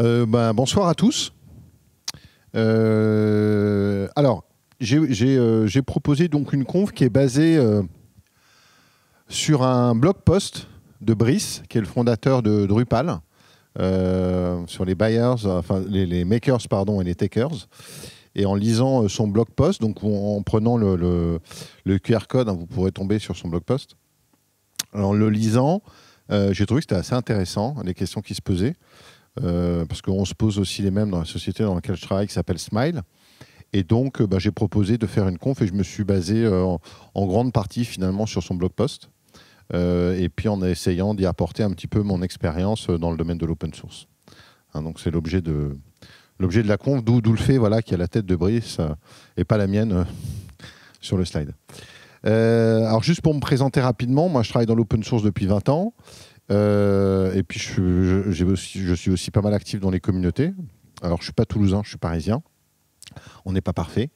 Euh, ben, bonsoir à tous. Euh, alors, euh, j'ai proposé donc une conf qui est basée sur un blog post de Brice, qui est le fondateur de Drupal, sur les buyers, enfin les, makers pardon et les takers. Et en lisant son blog post, donc en, prenant le, QR code, hein, vous pourrez tomber sur son blog post. En le lisant, j'ai trouvé que c'était assez intéressant, les questions qui se posaient. Euh, parce qu'on se pose aussi les mêmes dans la société dans laquelle je travaille, qui s'appelle Smile. Et donc, euh, bah, j'ai proposé de faire une conf et je me suis basé euh, en, grande partie finalement sur son blog post. et puis en essayant d'y apporter un petit peu mon expérience dans le domaine de l'open source. Hein, donc c'est l'objet de, l'objet de la conf, d'où le fait voilà, qu'il y a la tête de Brice et pas la mienne sur le slide. alors juste pour me présenter rapidement, moi je travaille dans l'open source depuis 20 ans euh, et puis, je, aussi, je, suis aussi pas mal actif dans les communautés. Alors, je suis pas toulousain, je suis parisien. On n'est pas parfait.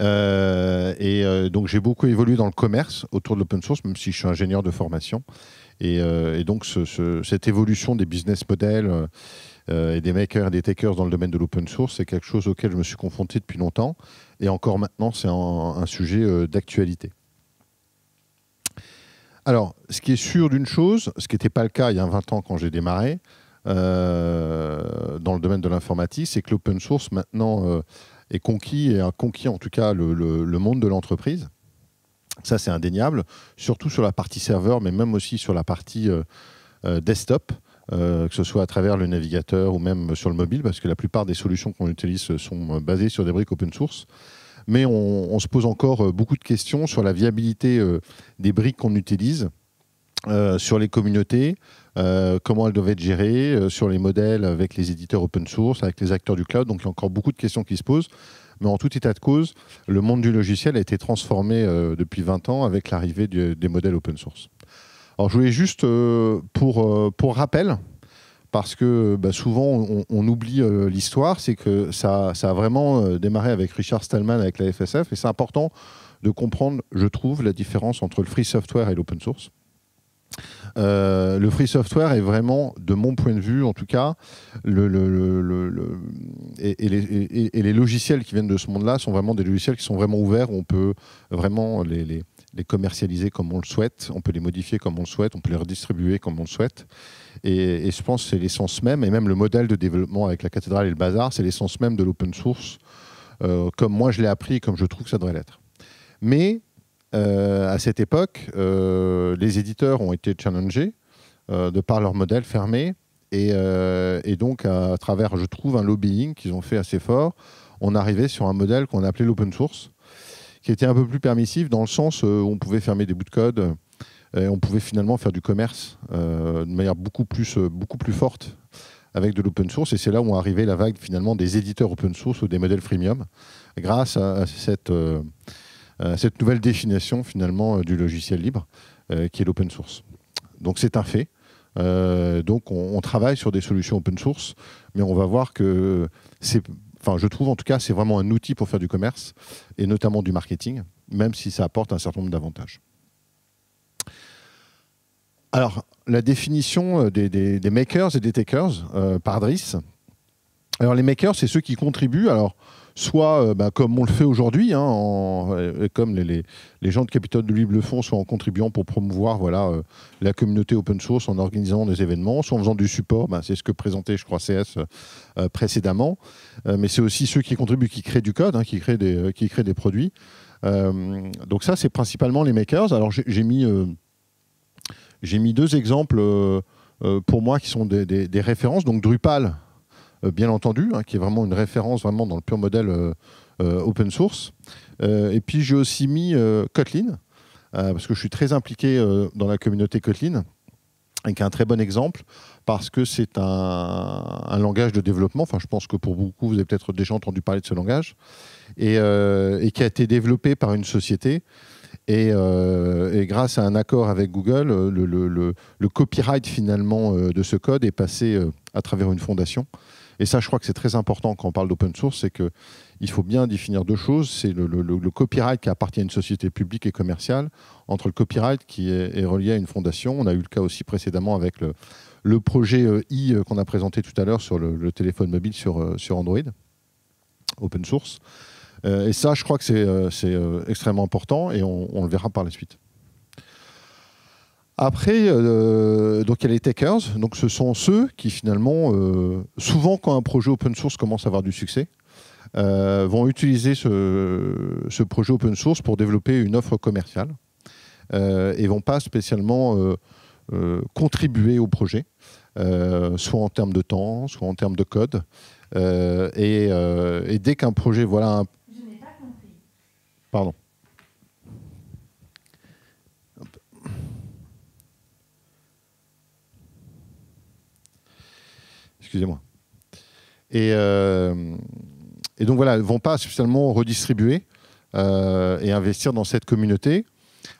Euh, et euh, donc, j'ai beaucoup évolué dans le commerce autour de l'open source, même si je suis ingénieur de formation. Et, donc, cette évolution des business models et des makers et des takers dans le domaine de l'open source, c'est quelque chose auquel je me suis confronté depuis longtemps. Et encore maintenant, c'est un sujet d'actualité. Alors, ce qui est sûr d'une chose, ce qui n'était pas le cas il y a 20 ans quand j'ai démarré, euh, dans le domaine de l'informatique, c'est que l'open source maintenant euh, est conquis et a conquis en tout cas le, monde de l'entreprise. Ça, c'est indéniable, surtout sur la partie serveur, mais même aussi sur la partie euh, desktop. que ce soit à travers le navigateur ou même sur le mobile, parce que la plupart des solutions qu'on utilise sont basées sur des briques open source mais on, se pose encore euh, beaucoup de questions sur la viabilité euh, des briques qu'on utilise, euh, sur les communautés, comment elles doivent être gérées, sur les modèles avec les éditeurs open source, avec les acteurs du cloud. Donc il y a encore beaucoup de questions qui se posent. Mais en tout état de cause, le monde du logiciel a été transformé depuis 20 ans avec l'arrivée des modèles open source. Alors je voulais juste, pour, pour rappel, parce que euh, bah, souvent on, oublie euh, l'histoire, c'est que ça, a vraiment euh, démarré avec Richard Stallman, avec la FSF, et c'est important de comprendre, je trouve, la différence entre le free software et l'open source. le free software est vraiment, de mon point de vue en tout cas, le, et, les, logiciels qui viennent de ce monde-là sont vraiment des logiciels qui sont vraiment ouverts, où on peut vraiment les les commercialiser comme on le souhaite, on peut les modifier comme on le souhaite, on peut les redistribuer comme on le souhaite. Et, je pense que c'est l'essence même, et même le modèle de développement avec la cathédrale et le bazar, c'est l'essence même de l'open source, euh, comme moi je l'ai appris, comme je trouve que ça devrait l'être. Mais euh, à cette époque, euh, les éditeurs ont été challengés de par leur modèle fermé, et, donc à, à travers, je trouve, un lobbying qu'ils ont fait assez fort, on arrivait sur un modèle qu'on appelait l'open source qui était un peu plus permissif dans le sens euh, où on pouvait fermer des bouts de code. Euh, et on pouvait finalement faire du commerce euh, de manière beaucoup plus, beaucoup plus forte avec de l'open source. Et c'est là où est arrivée la vague finalement des éditeurs open source ou des modèles freemium, grâce à, cette, nouvelle définition finalement du logiciel libre qui est l'open source. Donc c'est un fait. donc on, travaille sur des solutions open source, mais on va voir que c'est enfin je trouve en tout cas, c'est vraiment un outil pour faire du commerce et notamment du marketing, même si ça apporte un certain nombre d'avantages. Alors, la définition euh, des, makers et des takers euh, par Driss. Alors, les makers, c'est ceux qui contribuent. Alors, soit euh, bah, comme on le fait aujourd'hui, hein, comme les, gens de Capitole de Libre le font, soit en contribuant pour promouvoir voilà, euh, la communauté open source, en organisant des événements, soit en faisant du support, bah, c'est ce que présentait, je crois, CS euh, précédemment. mais c'est aussi ceux qui contribuent, qui créent du code, hein, qui, créent des, qui créent des produits. donc ça, c'est principalement les makers. Alors j'ai mis j'ai mis deux exemples pour moi qui sont des références. Donc Drupal, euh, bien entendu, hein, qui est vraiment une référence vraiment dans le pur modèle euh, euh, open source. et puis j'ai aussi mis Kotlin, parce que je suis très impliqué dans la communauté Kotlin et qui est un très bon exemple parce que c'est un, langage de développement. Enfin, je pense que pour beaucoup, vous avez peut-être déjà entendu parler de ce langage et, qui a été développé par une société. Et, grâce à un accord avec Google, le copyright finalement de ce code est passé à travers une fondation et ça, je crois que c'est très important quand on parle d'open source, c'est que il faut bien définir deux choses. C'est le, copyright qui appartient à une société publique et commerciale, entre le copyright qui est, relié à une fondation. On a eu le cas aussi précédemment avec le, projet euh, I euh, qu'on a présenté tout à l'heure sur le, téléphone mobile euh, sur, Android, open source. et ça, je crois que c'est extrêmement important et on le verra par la suite. Après, euh, donc il y a les takers, donc ce sont ceux qui finalement, euh, souvent quand un projet open source commence à avoir du succès, euh, vont utiliser ce, projet open source pour développer une offre commerciale et ne vont pas spécialement contribuer au projet, soit en termes de temps, soit en termes de code. Et, dès qu'un projet, voilà. Je n'ai pas compris. Pardon. excusez-moi. Et, euh, et, donc voilà, vont pas suffisamment redistribuer euh, et investir dans cette communauté.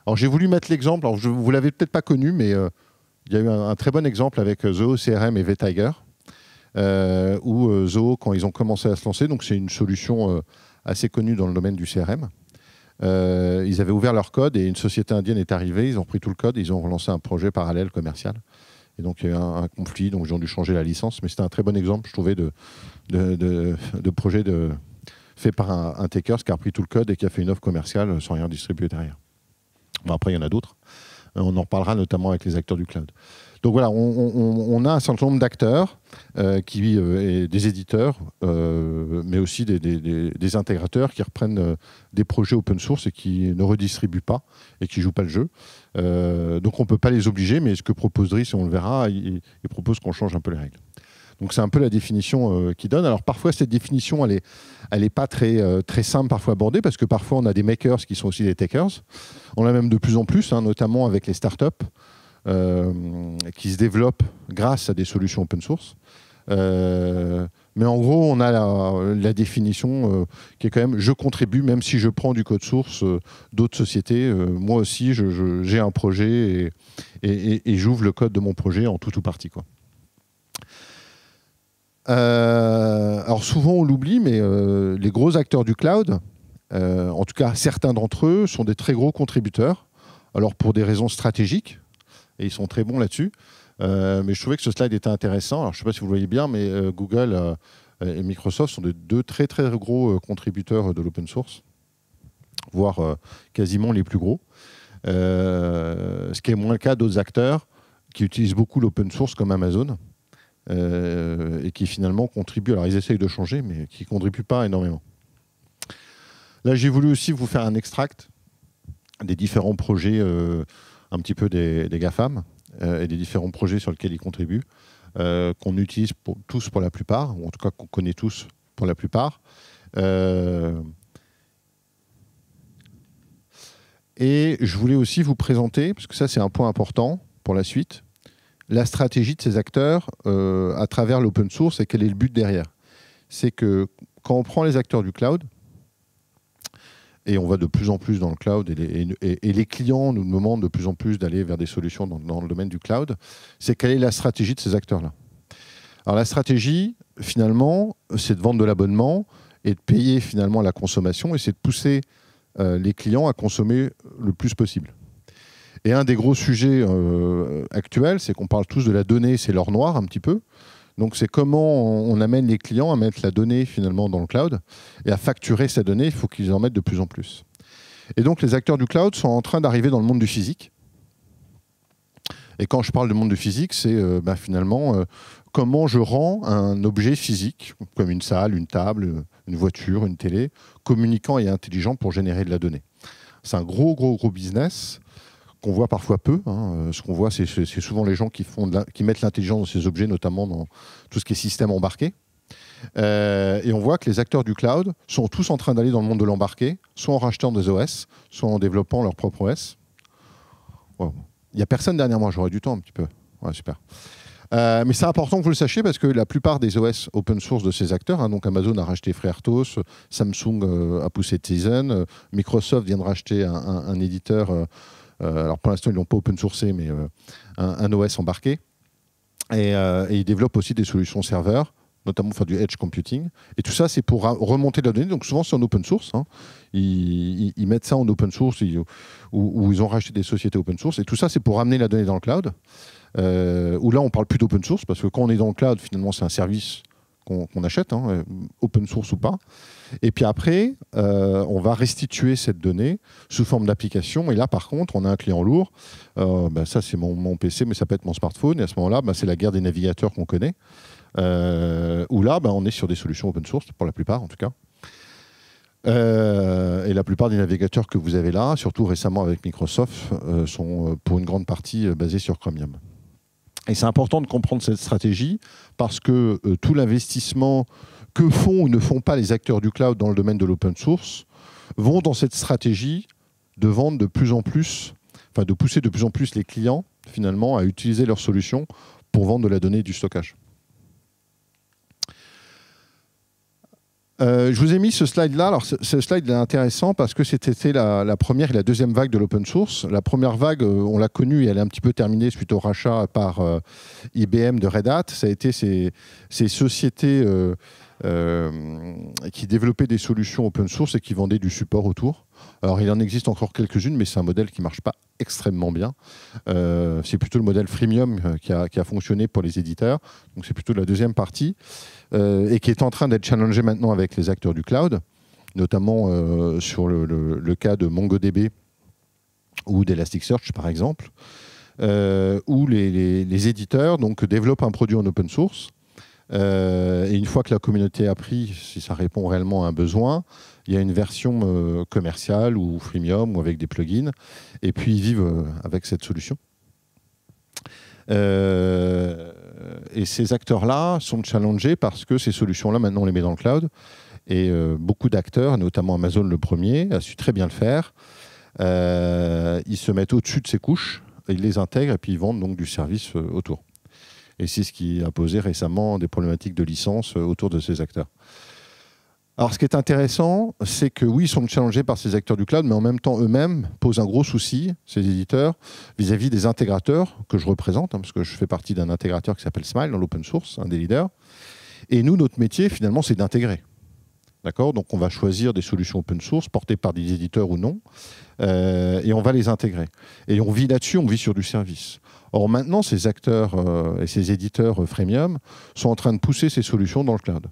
Alors j'ai voulu mettre l'exemple, alors je, vous l'avez peut-être pas connu, mais euh, il y a eu un, très bon exemple avec euh, Zoho CRM et VTiger, où Zoho, quand ils ont commencé à se lancer, donc c'est une solution assez connue dans le domaine du CRM, ils avaient ouvert leur code et une société indienne est arrivée, ils ont pris tout le code, ils ont relancé un projet parallèle commercial. Et donc il y a eu un, conflit, donc ils ont dû changer la licence. Mais c'était un très bon exemple, je trouvais, de, de, de, projet fait par un, takers qui a repris tout le code et qui a fait une offre commerciale sans rien distribuer derrière. Bon, après, il y en a d'autres. Euh, on en reparlera notamment avec les acteurs du cloud. Donc voilà, on, a un certain nombre d'acteurs, euh, qui, euh, des éditeurs, euh, mais aussi des, intégrateurs qui reprennent des projets open source et qui ne redistribuent pas et qui ne jouent pas le jeu. donc on ne peut pas les obliger, mais ce que propose si on le verra, il, propose qu'on change un peu les règles. Donc c'est un peu la définition qu'il donne. Alors parfois cette définition, elle n'est pas très, simple parfois abordée, parce que parfois on a des makers qui sont aussi des takers. On l'a même de plus en plus, hein, notamment avec les startups. Euh, qui se développent grâce à des solutions open source. Euh, mais en gros, on a la, définition euh, qui est quand même je contribue, même si je prends du code source d'autres sociétés, moi aussi j'ai un projet et, j'ouvre le code de mon projet en tout ou partie. Quoi. alors souvent on l'oublie, mais les gros acteurs du cloud, en tout cas certains d'entre eux, sont des très gros contributeurs. Alors pour des raisons stratégiques, et ils sont très bons là-dessus. Euh, mais je trouvais que ce slide était intéressant. Alors, je ne sais pas si vous le voyez bien, mais euh, Google euh, et Microsoft sont des deux très très gros contributeurs de l'open source, voire quasiment les plus gros. ce qui est moins le cas d'autres acteurs qui utilisent beaucoup l'open source comme Amazon et qui finalement contribuent. Alors ils essayent de changer, mais qui ne contribuent pas énormément. Là, j'ai voulu aussi vous faire un extract des différents projets un petit peu des, GAFAM euh, et des différents projets sur lesquels ils contribuent, euh, qu'on utilise tous pour la plupart, ou en tout cas qu'on connaît tous pour la plupart. Euh, et je voulais aussi vous présenter, parce que ça c'est un point important pour la suite, la stratégie de ces acteurs à travers l'open source et quel est le but derrière. C'est que quand on prend les acteurs du cloud, et on va de plus en plus dans le cloud et les, clients nous demandent de plus en plus d'aller vers des solutions dans, le domaine du cloud, c'est quelle est la stratégie de ces acteurs-là Alors la stratégie, finalement, c'est de vendre de l'abonnement et de payer finalement la consommation et c'est de pousser euh, les clients à consommer le plus possible. Et un des gros sujets euh, actuels, c'est qu'on parle tous de la donnée, c'est l'or noir un petit peu. Donc c'est comment on, amène les clients à mettre la donnée finalement dans le cloud et à facturer ces données, il faut qu'ils en mettent de plus en plus. Et donc les acteurs du cloud sont en train d'arriver dans le monde du physique. Et quand je parle du monde du physique, c'est euh, bah, finalement euh, comment je rends un objet physique, comme une salle, une table, une voiture, une télé, communicant et intelligent pour générer de la donnée. C'est un gros, gros, gros business qu'on voit parfois peu. Hein. Euh, ce qu'on voit, c'est souvent les gens qui, font de qui mettent l'intelligence dans ces objets, notamment dans tout ce qui est système embarqué. Euh, et on voit que les acteurs du cloud sont tous en train d'aller dans le monde de l'embarqué, soit en rachetant des OS, soit en développant leur propre OS. Il wow. n'y a personne dernièrement, j'aurais du temps un petit peu. Ouais, super. Euh, mais c'est important que vous le sachiez parce que la plupart des OS open source de ces acteurs, hein, donc Amazon a racheté FreeRTOS, Samsung a poussé Tizen, Microsoft vient de racheter un, un éditeur euh, alors pour l'instant, ils n'ont pas open sourcé, mais euh, un, OS embarqué. Euh, et, ils développent aussi des solutions serveurs notamment faire du edge computing. Et tout ça, c'est pour remonter la donnée. Donc souvent, c'est en open source. Hein. Ils, mettent ça en open source ou, ils ont racheté des sociétés open source. Et tout ça, c'est pour ramener la donnée dans le cloud. Euh, où là, on parle plus d'open source parce que quand on est dans le cloud, finalement, c'est un service qu'on achète, hein, open source ou pas. Et puis après, euh, on va restituer cette donnée sous forme d'application. Et là, par contre, on a un client lourd. Euh, ben, ça, c'est mon, PC, mais ça peut être mon smartphone. Et à ce moment-là, ben, c'est la guerre des navigateurs qu'on connaît. Ou euh, où là, ben, on est sur des solutions open source, pour la plupart en tout cas. et la plupart des navigateurs que vous avez là, surtout récemment avec Microsoft, sont pour une grande partie basés sur Chromium. Et c'est important de comprendre cette stratégie parce que tout l'investissement que font ou ne font pas les acteurs du cloud dans le domaine de l'open source, vont dans cette stratégie de vendre de plus en plus, enfin de pousser de plus en plus les clients finalement à utiliser leurs solutions pour vendre de la donnée et du stockage. Euh, je vous ai mis ce slide-là. Alors, ce, slide est intéressant parce que c'était la, première et la deuxième vague de l'open source. La première vague, euh, on l'a connue et elle est un petit peu terminée suite au rachat par euh, IBM de Red Hat. Ça a été ces, sociétés euh, qui développaient des solutions open source et qui vendaient du support autour. Alors il en existe encore quelques-unes, mais c'est un modèle qui ne marche pas extrêmement bien. Euh, c'est plutôt le modèle freemium euh, qui a, fonctionné pour les éditeurs. Donc c'est plutôt la deuxième partie et qui est en train d'être challengée maintenant avec les acteurs du cloud, notamment sur le, cas de MongoDB ou d'Elasticsearch par exemple, où les, les, éditeurs donc, développent un produit en open source euh, et une fois que la communauté a pris, si ça répond réellement à un besoin, il y a une version euh, commerciale ou freemium ou avec des plugins. Et puis ils vivent euh, avec cette solution. et ces acteurs-là sont challengés parce que ces solutions-là, maintenant, on les met dans le cloud. Et beaucoup d'acteurs, notamment Amazon le premier, a su très bien le faire. ils se mettent au-dessus de ces couches, ils les intègrent et puis ils vendent donc du service autour. Et c'est ce qui a posé récemment des problématiques de licence euh, autour de ces acteurs. Alors, ce qui est intéressant, c'est que oui, ils sont challengés par ces acteurs du cloud, mais en même temps, eux-mêmes posent un gros souci, ces éditeurs, vis-à-vis des intégrateurs que je représente, hein, parce que je fais partie d'un intégrateur qui s'appelle Smile dans l'open source, un des leaders. Et nous, notre métier, finalement, c'est d'intégrer. D'accord Donc on va choisir des solutions open source portées par des éditeurs ou non, euh, et on va les intégrer. Et on vit là-dessus, on vit sur du service. Or maintenant, ces acteurs euh, et ces éditeurs euh, freemium sont en train de pousser ces solutions dans le cloud.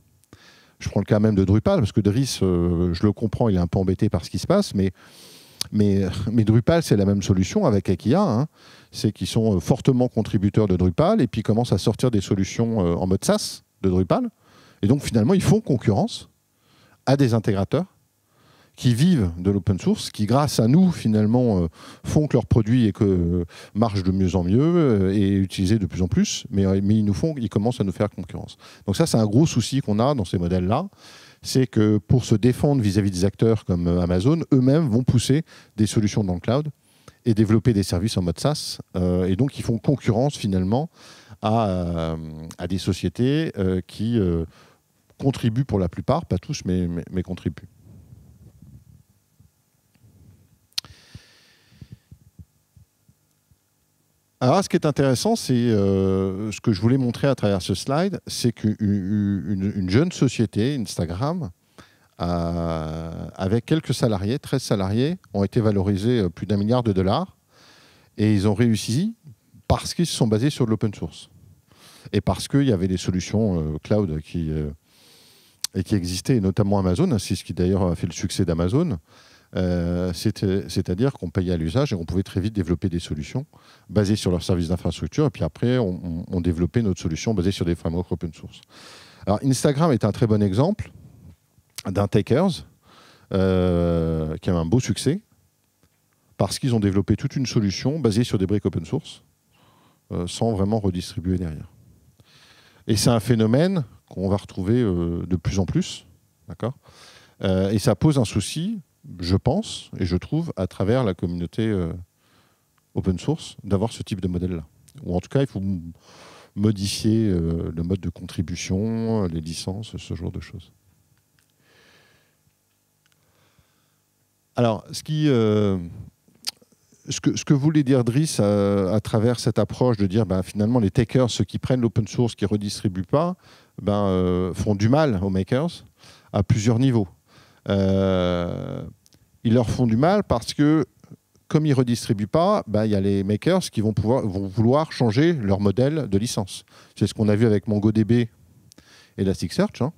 Je prends le cas même de Drupal, parce que Driss, je le comprends, il est un peu embêté par ce qui se passe, mais, mais, Drupal, c'est la même solution avec Akia. Hein. C'est qu'ils sont fortement contributeurs de Drupal, et puis commencent à sortir des solutions en mode SaaS de Drupal. Et donc finalement, ils font concurrence à des intégrateurs qui vivent de l'open source, qui grâce à nous finalement euh, font que leurs produits et que euh, marchent de mieux en mieux euh, et utilisés de plus en plus, mais, ils nous font, ils commencent à nous faire concurrence. Donc ça, c'est un gros souci qu'on a dans ces modèles-là, c'est que pour se défendre vis-à-vis des acteurs comme Amazon, eux-mêmes vont pousser des solutions dans le cloud et développer des services en mode SaaS, et donc ils font concurrence finalement à, à des sociétés qui contribuent pour la plupart, pas tous, mais, contribuent. Alors, ce qui est intéressant, c'est euh, ce que je voulais montrer à travers ce slide, c'est qu'une jeune société, Instagram, avec quelques salariés, 13 salariés, ont été valorisés euh, plus d'un milliard de dollars. Et ils ont réussi parce qu'ils se sont basés sur l'open source. Et parce qu'il y avait des solutions euh, cloud qui, et qui existait, notamment Amazon. Hein, c'est ce qui d'ailleurs a fait le succès d'Amazon. Euh, c'est-à-dire qu'on payait à l'usage et on pouvait très vite développer des solutions basées sur leurs services d'infrastructure. Et puis après, on, développait notre solution basée sur des frameworks open source. Alors Instagram est un très bon exemple d'un takers euh, qui a un beau succès parce qu'ils ont développé toute une solution basée sur des briques open source euh, sans vraiment redistribuer derrière. Et c'est un phénomène qu'on va retrouver euh, de plus en plus. D'accord euh, Et ça pose un souci, je pense, et je trouve, à travers la communauté euh, open source, d'avoir ce type de modèle-là. Ou en tout cas, il faut modifier le mode de contribution, les licences, ce genre de choses. Alors, ce qui, ce que, ce que voulait dire Driss euh, à, travers cette approche de dire ben, finalement les takers, ceux qui prennent l'open source, qui ne redistribuent pas, ben, euh, font du mal aux makers à plusieurs niveaux. Euh, ils leur font du mal parce que comme ils ne redistribuent pas, ben, il y a les makers qui vont, pouvoir, vouloir changer leur modèle de licence. C'est ce qu'on a vu avec MongoDB et Elasticsearch, hein,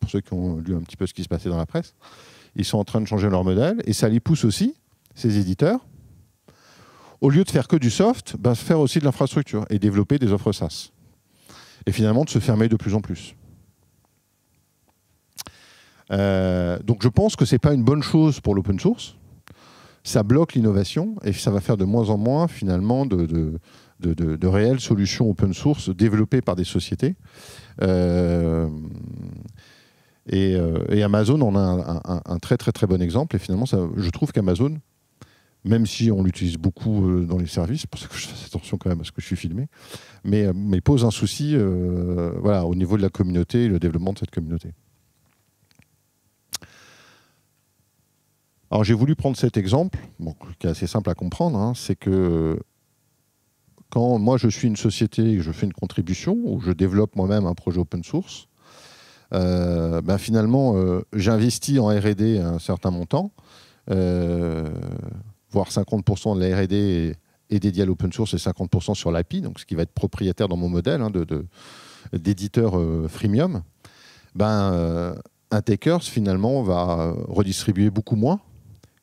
pour ceux qui ont lu un petit peu ce qui se passait dans la presse. Ils sont en train de changer leur modèle et ça les pousse aussi, ces éditeurs, au lieu de faire que du soft, bah, faire aussi de l'infrastructure et développer des offres SaaS. Et finalement, de se fermer de plus en plus. Euh, donc je pense que ce n'est pas une bonne chose pour l'open source. Ça bloque l'innovation et ça va faire de moins en moins finalement de, réelles solutions open source développées par des sociétés. Euh, euh, et, Amazon en a un, très très très bon exemple. Et finalement, je trouve qu'Amazon même si on l'utilise beaucoup euh, dans les services, parce que je fais attention quand même à ce que je suis filmé, mais, euh, pose un souci euh, voilà, au niveau de la communauté et le développement de cette communauté. Alors j'ai voulu prendre cet exemple, qui est assez simple à comprendre, hein, c'est que quand moi je suis une société et que je fais une contribution, ou je développe moi-même un projet open source, ben, finalement j'investis en RD un certain montant voire 50% de la RD est, dédiée à l'open source et 50% sur l'API, donc ce qui va être propriétaire dans mon modèle hein, d'éditeur euh, freemium, ben, euh, un takers finalement va redistribuer beaucoup moins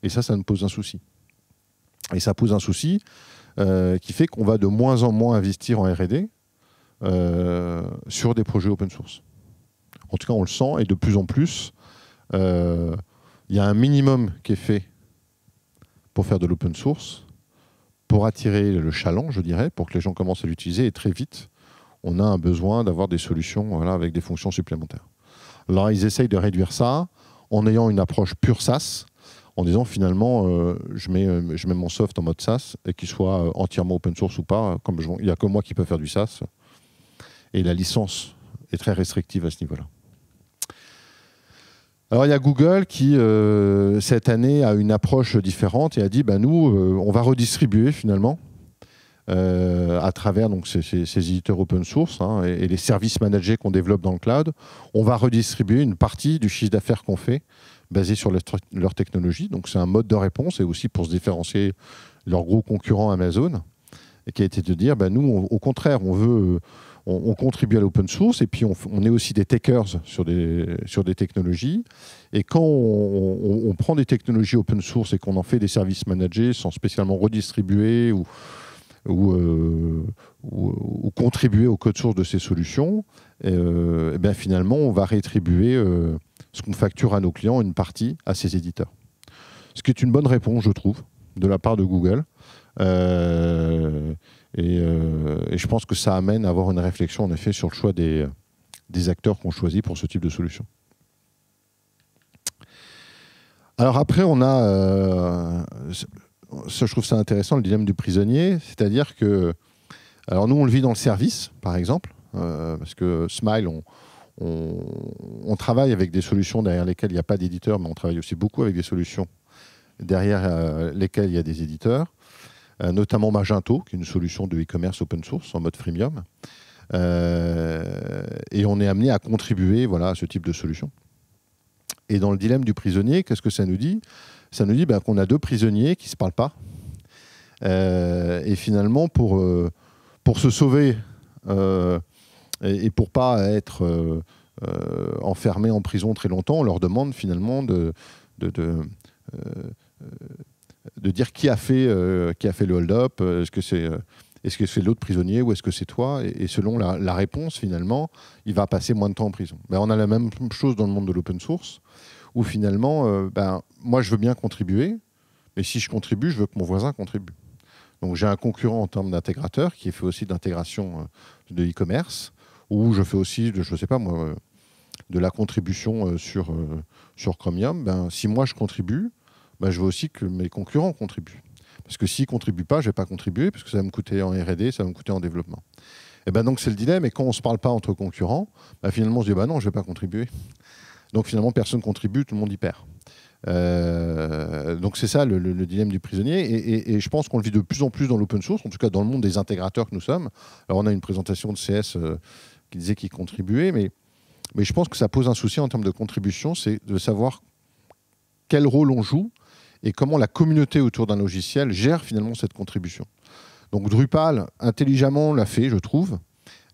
et ça, ça nous pose un souci. Et ça pose un souci euh, qui fait qu'on va de moins en moins investir en RD sur des projets open source. En tout cas, on le sent et de plus en plus, il y a un minimum qui est fait pour faire de l'open source, pour attirer le chaland, je dirais, pour que les gens commencent à l'utiliser. Et très vite, on a un besoin d'avoir des solutions voilà, avec des fonctions supplémentaires. Là, ils essayent de réduire ça en ayant une approche pure SaaS, en disant finalement, euh, je, mets, euh, je mets mon soft en mode SaaS, et qu'il soit euh, entièrement open source ou pas, comme il n'y a que moi qui peux faire du SaaS. Et la licence est très restrictive à ce niveau-là. Alors il y a Google qui, euh, cette année, a une approche différente et a dit, bah, nous, euh, on va redistribuer finalement euh, à travers donc, ces, éditeurs open source hein, et, les services managés qu'on développe dans le cloud, on va redistribuer une partie du chiffre d'affaires qu'on fait basé sur leur, technologie. Donc c'est un mode de réponse et aussi pour se différencier leur gros concurrent Amazon, et qui a été de dire, ben nous, au contraire, on veut on, contribue à l'open source et puis on, est aussi des takers sur des, sur des technologies. Et quand on, prend des technologies open source et qu'on en fait des services managés sans spécialement redistribuer ou, ou, euh, contribuer au code source de ces solutions, euh, eh bien finalement, on va rétribuer euh, ce qu'on facture à nos clients, une partie à ces éditeurs. Ce qui est une bonne réponse, je trouve, de la part de Google. Euh, et, je pense que ça amène à avoir une réflexion, en effet, sur le choix des, acteurs qu'on choisit pour ce type de solution. Alors après, on a... Euh, ça, je trouve ça intéressant, le dilemme du prisonnier, c'est-à-dire que, alors nous, on le vit dans le service, par exemple, euh, parce que Smile, on, travaille avec des solutions derrière lesquelles il n'y a pas d'éditeur, mais on travaille aussi beaucoup avec des solutions derrière lesquelles il y a des éditeurs. Euh, notamment Magento, qui est une solution de e-commerce open source en mode freemium. Euh, et on est amené à contribuer voilà, à ce type de solution. Et dans le dilemme du prisonnier, qu'est-ce que ça nous dit Ça nous dit ben, qu'on a deux prisonniers qui ne se parlent pas. Euh, et finalement, pour, pour se sauver et, pour pas être enfermé en prison très longtemps, on leur demande finalement de de dire qui a fait, euh, qui a fait le hold-up, euh, est-ce que c'est euh, est-ce que c'est l'autre prisonnier ou est-ce que c'est toi et, selon la, réponse, finalement, il va passer moins de temps en prison. Ben, on a la même chose dans le monde de l'open source, où finalement, ben, moi je veux bien contribuer, mais si je contribue, je veux que mon voisin contribue. Donc j'ai un concurrent en termes d'intégrateur qui fait aussi d'intégration de e-commerce, où je fais aussi, de, je sais pas moi, de la contribution sur, sur Chromium. Ben, si moi je contribue, bah, je veux aussi que mes concurrents contribuent. Parce que s'ils ne contribuent pas, je ne vais pas contribuer, parce que ça va me coûter en RD, ça va me coûter en développement. Et eh ben donc c'est le dilemme, et quand on ne se parle pas entre concurrents, bah, finalement on se dit bah, non, je ne vais pas contribuer. Donc finalement personne ne contribue, tout le monde y perd. Euh, donc c'est ça le, dilemme du prisonnier et, je pense qu'on le vit de plus en plus dans l'open source, en tout cas dans le monde des intégrateurs que nous sommes. Alors on a une présentation de CS euh, qui disait qu'il contribuait, mais, mais je pense que ça pose un souci en termes de contribution, c'est de savoir quel rôle on joue et comment la communauté autour d'un logiciel gère finalement cette contribution. Donc Drupal, intelligemment, l'a fait, je trouve,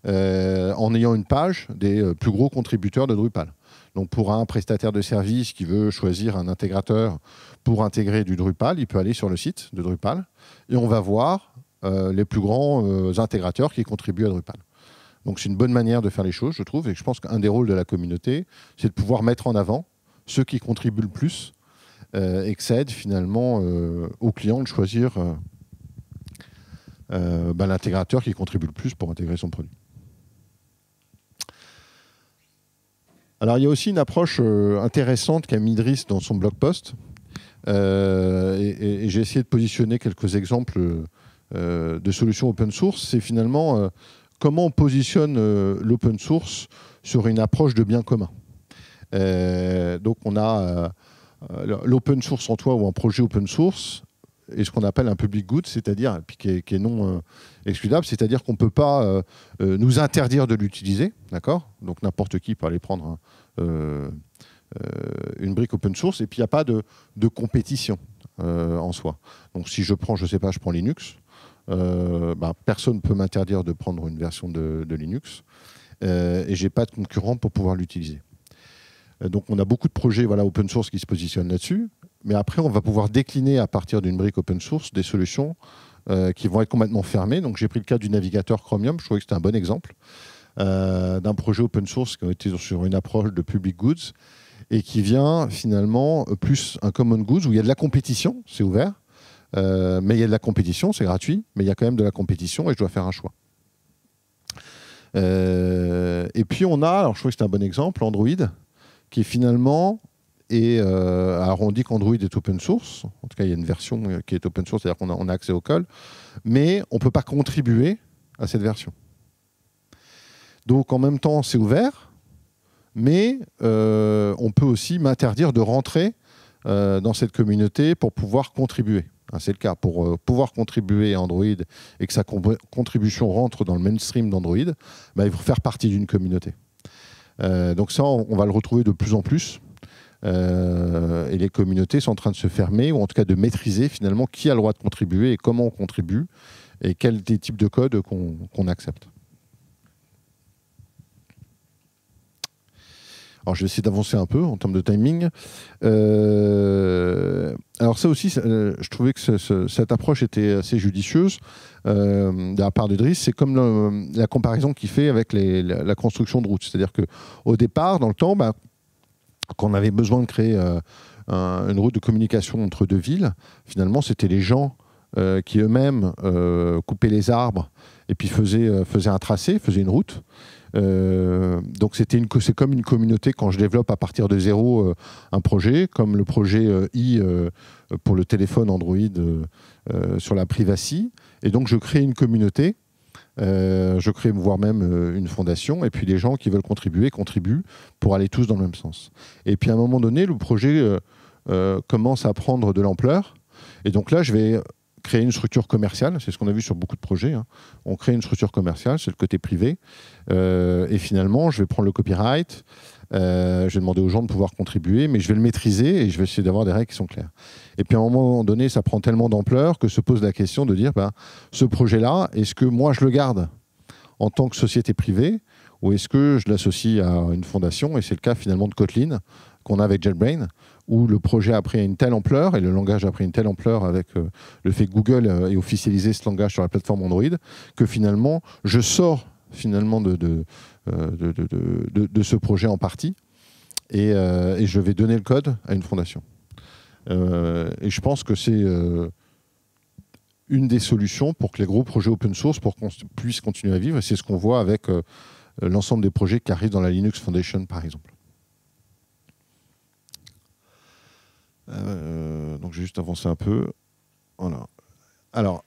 euh, en ayant une page des euh, plus gros contributeurs de Drupal. Donc pour un prestataire de service qui veut choisir un intégrateur pour intégrer du Drupal, il peut aller sur le site de Drupal et on va voir euh, les plus grands intégrateurs qui contribuent à Drupal. Donc c'est une bonne manière de faire les choses, je trouve, et je pense qu'un des rôles de la communauté, c'est de pouvoir mettre en avant ceux qui contribuent le plus et euh, que ça aide finalement euh, au client de choisir euh, bah, l'intégrateur qui contribue le plus pour intégrer son produit. Alors il y a aussi une approche intéressante qu'a Midris dans son blog post. et, j'ai essayé de positionner quelques exemples de solutions open source. C'est finalement comment on positionne l'open source sur une approche de bien commun. donc on a euh, l'open source en toi ou un projet open source est ce qu'on appelle un public good, c'est-à-dire qui, est, qui est non euh, excluable, c'est-à-dire qu'on ne peut pas euh, nous interdire de l'utiliser, d'accord Donc n'importe qui peut aller prendre une brique open source, et puis il n'y a pas de, compétition en soi. Donc si je prends, je sais pas, je prends Linux, ben, personne ne peut m'interdire de prendre une version de, de Linux, et je n'ai pas de concurrent pour pouvoir l'utiliser. Euh, donc on a beaucoup de projets voilà, open source qui se positionnent là-dessus. Mais après, on va pouvoir décliner à partir d'une brique open source des solutions euh, qui vont être complètement fermées. Donc j'ai pris le cas du navigateur Chromium, je trouvais que c'était un bon exemple euh, d'un projet open source qui été sur une approche de public goods et qui vient finalement plus un common goods où il y a de la compétition, c'est ouvert, mais il y a de la compétition, c'est gratuit, mais il y a quand même de la compétition et je dois faire un choix. et puis on a, alors je trouvais que c'est un bon exemple, Android, qui finalement est euh, arrondi qu'Android est open source. En tout cas, il y a une version euh, qui est open source, c'est-à-dire qu'on a, accès au col, mais on ne peut pas contribuer à cette version. Donc en même temps, c'est ouvert, mais euh, on peut aussi m'interdire de rentrer dans cette communauté pour pouvoir contribuer. Hein, c'est le cas. Pour pouvoir contribuer à Android et que sa contribution rentre dans le mainstream d'Android, bah, il faut faire partie d'une communauté. Euh, donc ça, on, va le retrouver de plus en plus. Euh, et les communautés sont en train de se fermer, ou en tout cas de maîtriser finalement qui a le droit de contribuer et comment on contribue, et quels types de codes qu'on accepte. Alors, je vais essayer d'avancer un peu en termes de timing. Euh, alors, ça aussi, euh, je trouvais que cette approche était assez judicieuse euh, de la part de Driss. C'est comme la comparaison qu'il fait avec la, construction de routes. C'est-à-dire qu'au départ, dans le temps, bah, quand on avait besoin de créer une route de communication entre deux villes, finalement, c'était les gens qui eux-mêmes coupaient les arbres et puis faisaient, un tracé, faisaient une route. Euh, donc c'était une, c'est comme une communauté quand je développe à partir de zéro euh, un projet, comme le projet euh, i pour le téléphone Android sur la privacy. Et donc je crée une communauté. je crée voire même une fondation et puis les gens qui veulent contribuer contribuent pour aller tous dans le même sens. Et puis à un moment donné, le projet commence à prendre de l'ampleur et donc là, je vais créer une structure commerciale, c'est ce qu'on a vu sur beaucoup de projets. Hein. On crée une structure commerciale, c'est le côté privé. Euh, et finalement, je vais prendre le copyright, euh, je vais demander aux gens de pouvoir contribuer, mais je vais le maîtriser et je vais essayer d'avoir des règles qui sont claires. Et puis à un moment donné, ça prend tellement d'ampleur que se pose la question de dire, ben, ce projet-là, est-ce que moi je le garde en tant que société privée ou est-ce que je l'associe à une fondation Et c'est le cas finalement de Kotlin qu'on a avec JetBrain où le projet a pris une telle ampleur et le langage a pris une telle ampleur avec euh, le fait que Google euh, ait officialisé ce langage sur la plateforme Android que finalement je sors finalement de, euh, ce projet en partie et, je vais donner le code à une fondation. et je pense que c'est une des solutions pour que les gros projets open source pour qu'on puisse continuer à vivre. c'est ce qu'on voit avec l'ensemble des projets qui arrivent dans la Linux Foundation par exemple. Euh, donc, j'ai juste avancé un peu. Voilà. Alors,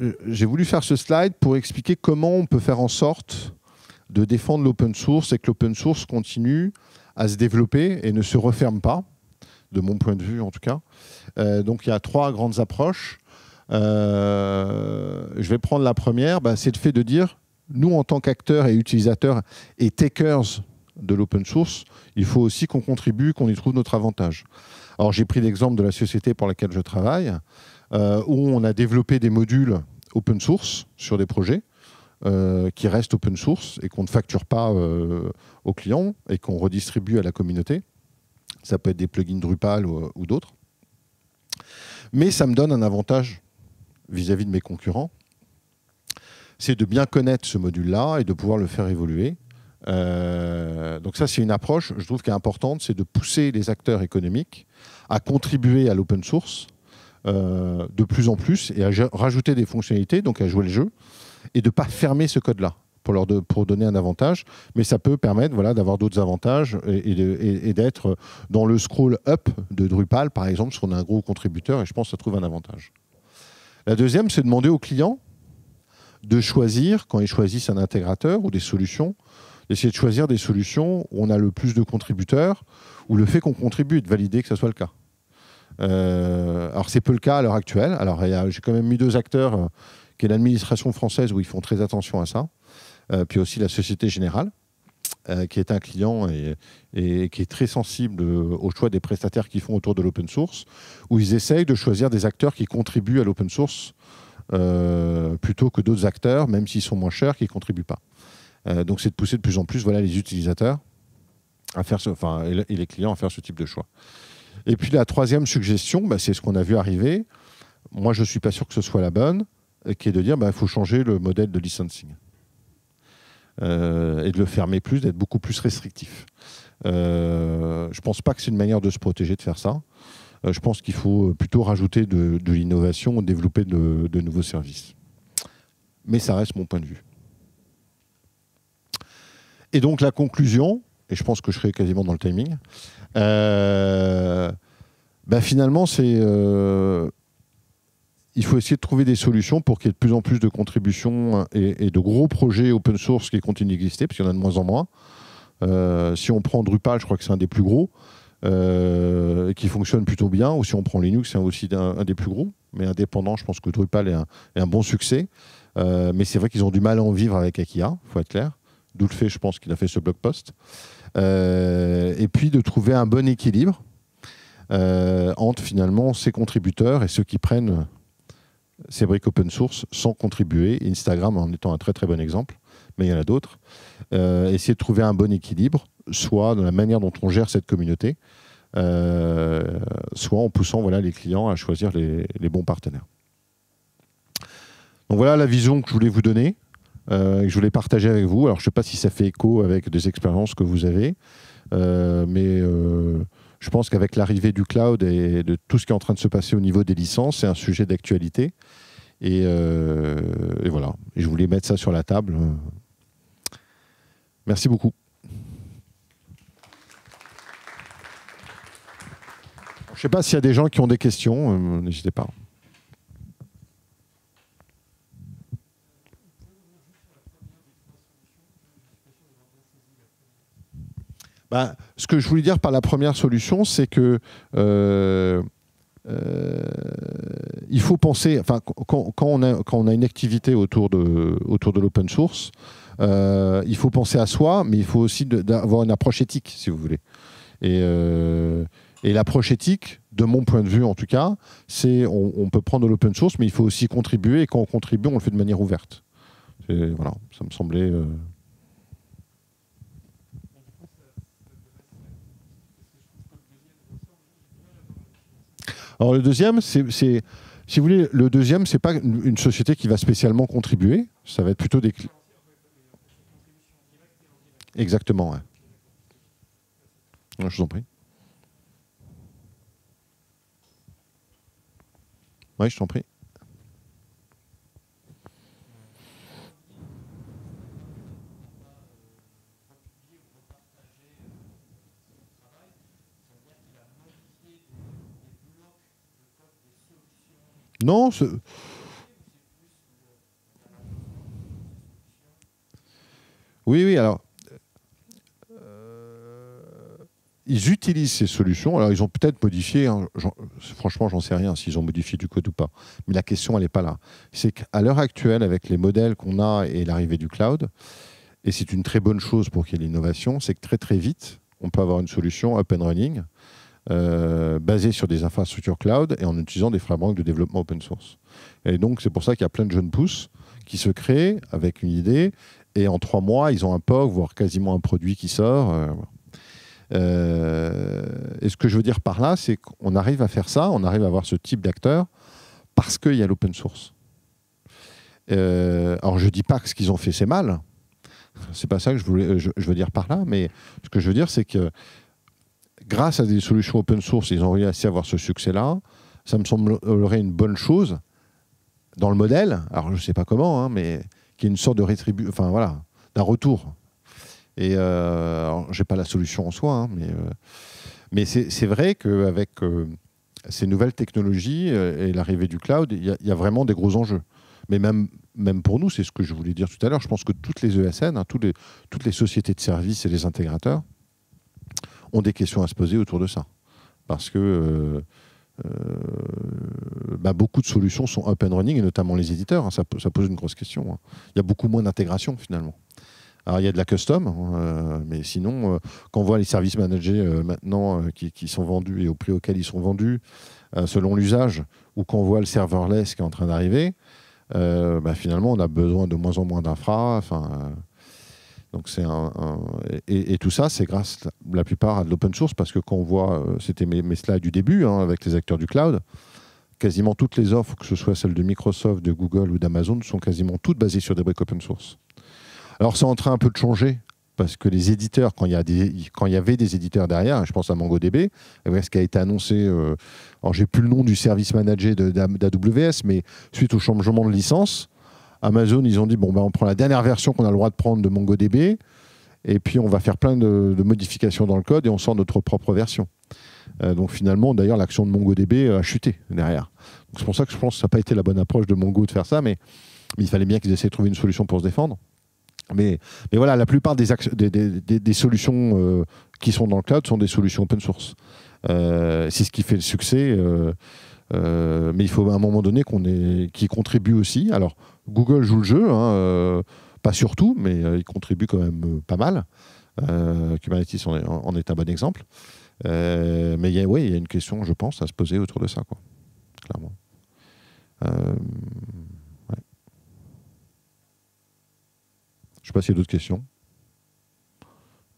euh, j'ai voulu faire ce slide pour expliquer comment on peut faire en sorte de défendre l'open source et que l'open source continue à se développer et ne se referme pas, de mon point de vue en tout cas. Euh, donc il y a trois grandes approches. je vais prendre la première, bah, c'est le fait de dire, nous en tant qu'acteurs et utilisateurs et takers de l'open source, il faut aussi qu'on contribue, qu'on y trouve notre avantage. Alors j'ai pris l'exemple de la société pour laquelle je travaille, euh, où on a développé des modules open source sur des projets. Euh, qui restent open source et qu'on ne facture pas euh, aux clients et qu'on redistribue à la communauté. Ça peut être des plugins Drupal ou, d'autres. Mais ça me donne un avantage vis-à-vis de mes concurrents, c'est de bien connaître ce module-là et de pouvoir le faire évoluer. donc ça, c'est une approche, je trouve, qui est importante, c'est de pousser les acteurs économiques à contribuer à l'open source euh, de plus en plus et à rajouter des fonctionnalités, donc à jouer le jeu, et de ne pas fermer ce code-là pour leur de, pour donner un avantage, mais ça peut permettre voilà, d'avoir d'autres avantages et, d'être dans le scroll up de Drupal, par exemple, si on a un gros contributeur, et je pense que ça trouve un avantage. La deuxième, c'est demander aux clients de choisir, quand ils choisissent un intégrateur ou des solutions, d'essayer de choisir des solutions où on a le plus de contributeurs, ou le fait qu'on contribue, de valider que ce soit le cas. Euh, alors c'est peu le cas à l'heure actuelle. Alors j'ai quand même mis deux acteurs, euh, qui est l'administration française où ils font très attention à ça, euh, puis aussi la Société Générale, qui est un client et, qui est très sensible au choix des prestataires qu'ils font autour de l'open source, où ils essayent de choisir des acteurs qui contribuent à l'open source plutôt que d'autres acteurs, même s'ils sont moins chers, qui ne contribuent pas. donc c'est de pousser de plus en plus voilà, les utilisateurs faire enfin, et les clients à faire ce type de choix. Et puis la troisième suggestion, bah, c'est ce qu'on a vu arriver. Moi, je ne suis pas sûr que ce soit la bonne, euh, qui est de dire qu'il bah, faut changer le modèle de licensing. Euh, et de le fermer plus, d'être beaucoup plus restrictif. Euh, je ne pense pas que c'est une manière de se protéger de faire ça. je pense qu'il faut plutôt rajouter de, l'innovation, développer de, nouveaux services. Mais ça reste mon point de vue. Et donc la conclusion, et je pense que je serai quasiment dans le timing, euh, bah, finalement, c'est. Euh, il faut essayer de trouver des solutions pour qu'il y ait de plus en plus de contributions et, de gros projets open source qui continuent d'exister, parce qu'il y en a de moins en moins. Euh, si on prend Drupal, je crois que c'est un des plus gros, et qui fonctionne plutôt bien, ou si on prend Linux, c'est aussi un, des plus gros, mais indépendant, je pense que Drupal est un, bon succès. mais c'est vrai qu'ils ont du mal à en vivre avec Akia, il faut être clair. D'où le fait, je pense, qu'il a fait ce blog post. Euh, et puis de trouver un bon équilibre euh, entre finalement ces contributeurs et ceux qui prennent ces briques open source sans contribuer. Instagram en étant un très très bon exemple, mais il y en a d'autres. Euh, essayer de trouver un bon équilibre, soit dans la manière dont on gère cette communauté, soit en poussant voilà, les clients à choisir les, bons partenaires. Donc voilà la vision que je voulais vous donner. Euh, je voulais partager avec vous. Alors, je ne sais pas si ça fait écho avec des expériences que vous avez, euh, mais euh, je pense qu'avec l'arrivée du cloud et de tout ce qui est en train de se passer au niveau des licences, c'est un sujet d'actualité. Et, voilà, je voulais mettre ça sur la table. Merci beaucoup. Je ne sais pas s'il y a des gens qui ont des questions, n'hésitez pas. Bah, ce que je voulais dire par la première solution, c'est que euh, euh, il faut penser, enfin, quand, on a, une activité autour de, autour de l'open source, euh, il faut penser à soi, mais il faut aussi avoir une approche éthique, si vous voulez. Et, l'approche éthique, de mon point de vue en tout cas, c'est on, peut prendre l'open source, mais il faut aussi contribuer, et quand on contribue, on le fait de manière ouverte. voilà, ça me semblait Alors le deuxième, c'est, si vous voulez, le deuxième, c'est pas une société qui va spécialement contribuer, ça va être plutôt des Exactement. Ouais. Je vous en prie. Oui, je t'en prie. Non, Oui, oui, alors. Euh, ils utilisent ces solutions. Alors, ils ont peut-être modifié. Hein, franchement, j'en sais rien s'ils ont modifié du code ou pas. Mais la question, elle n'est pas là. C'est qu'à l'heure actuelle, avec les modèles qu'on a et l'arrivée du cloud, et c'est une très bonne chose pour qu'il y ait l'innovation, c'est que très, très vite, on peut avoir une solution up and running euh, basé sur des infrastructures cloud et en utilisant des frameworks de développement open source. Et donc, c'est pour ça qu'il y a plein de jeunes pousses qui se créent avec une idée et en trois mois, ils ont un POC, voire quasiment un produit qui sort. Euh, euh, et ce que je veux dire par là, c'est qu'on arrive à faire ça, on arrive à avoir ce type d'acteurs parce qu'il y a l'open source. alors je dis pas que ce qu'ils ont fait c'est mal, c'est pas ça que je, veux dire par là, mais ce que je veux dire c'est que grâce à des solutions open source, ils ont réussi à avoir ce succès-là. Ça me semblerait une bonne chose dans le modèle. Alors, je ne sais pas comment, hein, mais qui est une sorte de rétribution, enfin voilà, d'un retour. Et euh, je n'ai pas la solution en soi, hein, mais, euh, mais c'est vrai qu'avec euh, ces nouvelles technologies et l'arrivée du cloud, il y, a vraiment des gros enjeux. Mais même, même pour nous, c'est ce que je voulais dire tout à l'heure, je pense que toutes les ESN, hein, les, toutes les sociétés de services et les intégrateurs, ont des questions à se poser autour de ça. Parce que euh, euh, bah, beaucoup de solutions sont open and running, et notamment les éditeurs. Hein, ça, pose une grosse question. Hein. Il y a beaucoup moins d'intégration finalement. Alors il y a de la custom, hein, euh, mais sinon, quand on voit les services managés maintenant qui, sont vendus et au prix auquel ils sont vendus, selon l'usage, ou quand on voit le serverless qui est en train d'arriver, bah, finalement on a besoin de moins en moins d'infra c'est un, et, tout ça, c'est grâce la plupart à de l'open source parce que quand on voit, euh, c'était mes, slides du début hein, avec les acteurs du cloud, quasiment toutes les offres, que ce soit celles de Microsoft, de Google ou d'Amazon, sont quasiment toutes basées sur des briques open source. Alors c'est en train un peu de changer parce que les éditeurs, quand il y, a des, quand il y avait des éditeurs derrière, hein, je pense à MongoDB, ce qui a été annoncé, euh, alors j'ai plus le nom du service manager d'AWS, mais suite au changement de licence, Amazon, ils ont dit bon, ben, on prend la dernière version qu'on a le droit de prendre de MongoDB, et puis on va faire plein de, modifications dans le code et on sort notre propre version. Euh, donc finalement, d'ailleurs, l'action de MongoDB a chuté derrière. C'est pour ça que je pense que ça n'a pas été la bonne approche de Mongo de faire ça, mais, il fallait bien qu'ils essaient de trouver une solution pour se défendre. Mais, voilà, la plupart des, solutions euh, qui sont dans le cloud sont des solutions open source. Euh, c'est ce qui fait le succès. mais il faut à un moment donné qu'on qui contribue aussi. Alors, Google joue le jeu, hein, euh, pas surtout, mais euh, il contribue quand même euh, pas mal. Kubernetes en est, en est, un bon exemple. mais oui, il y a une question, je pense, à se poser autour de ça, quoi, clairement. Je ne sais pas s'il y a d'autres questions.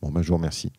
Bon, ben, je vous remercie.